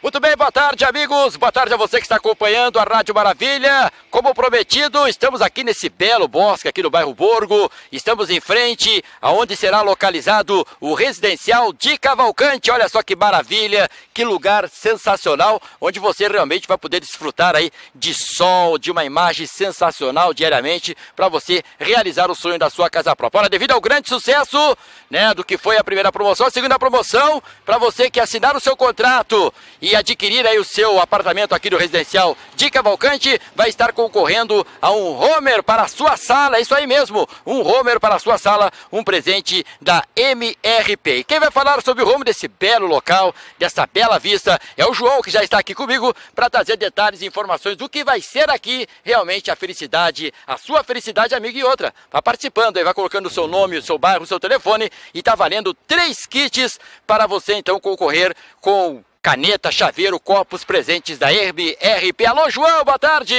Muito bem, boa tarde, amigos. Boa tarde a você que está acompanhando a Rádio Maravilha. Como prometido, estamos aqui nesse belo bosque aqui no bairro Borgo. Estamos em frente aonde será localizado o residencial de Cavalcante. Olha só que maravilha, que lugar sensacional, onde você realmente vai poder desfrutar aí de sol, de uma imagem sensacional diariamente para você realizar o sonho da sua casa própria. Olha, devido ao grande sucesso, né, do que foi a primeira promoção, a segunda promoção, para você que assinar o seu contrato e adquirir aí o seu apartamento aqui do residencial de Cavalcante, vai estar concorrendo a um Homer para a sua sala, é isso aí mesmo, um Homer para a sua sala, um presente da MRP. E quem vai falar sobre o home desse belo local, dessa bela vista, é o João que já está aqui comigo para trazer detalhes e informações do que vai ser aqui realmente a felicidade, a sua felicidade, amiga e outra. Vai participando aí, vai colocando o seu nome, o seu bairro, o seu telefone e está valendo três kits para você então concorrer com caneta, chaveiro, copos, presentes da Herb RP. Alô, João, boa tarde!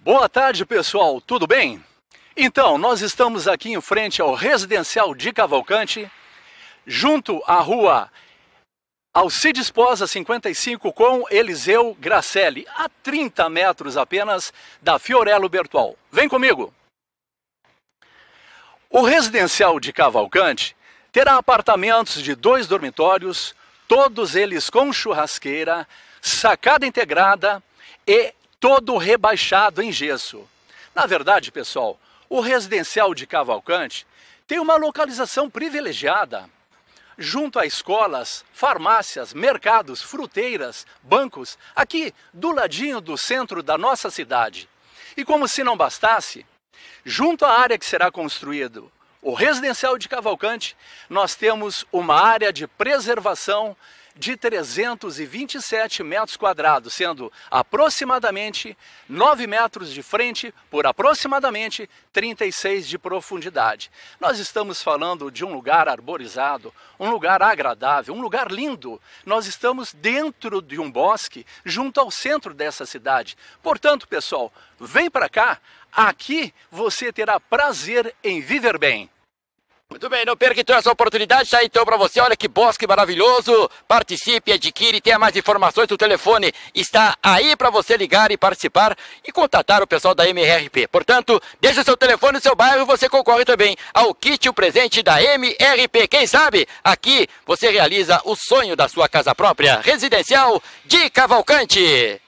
Boa tarde, pessoal, tudo bem? Então, nós estamos aqui em frente ao Residencial de Cavalcante, junto à rua Alcides Posa 55 com Eliseu Gracelli, a 30 metros apenas da Fiorello Bertual. Vem comigo! O Residencial de Cavalcante terá apartamentos de dois dormitórios, todos eles com churrasqueira, sacada integrada e todo rebaixado em gesso. Na verdade, pessoal, o residencial de Cavalcante tem uma localização privilegiada. Junto a escolas, farmácias, mercados, fruteiras, bancos, aqui do ladinho do centro da nossa cidade. E como se não bastasse, junto à área que será construído o Residencial de Cavalcante, nós temos uma área de preservação de 327 metros quadrados, sendo aproximadamente 9 metros de frente por aproximadamente 36 de profundidade. Nós estamos falando de um lugar arborizado, um lugar agradável, um lugar lindo. Nós estamos dentro de um bosque, junto ao centro dessa cidade. Portanto, pessoal, vem para cá, aqui você terá prazer em viver bem. Muito bem, não perca então essa oportunidade, está então para você. Olha que bosque maravilhoso. Participe, adquire, tenha mais informações. O telefone está aí para você ligar e participar e contatar o pessoal da MRP. Portanto, deixe o seu telefone no seu bairro e você concorre também ao kit, o presente da MRP. Quem sabe aqui você realiza o sonho da sua casa própria, residencial de Cavalcante.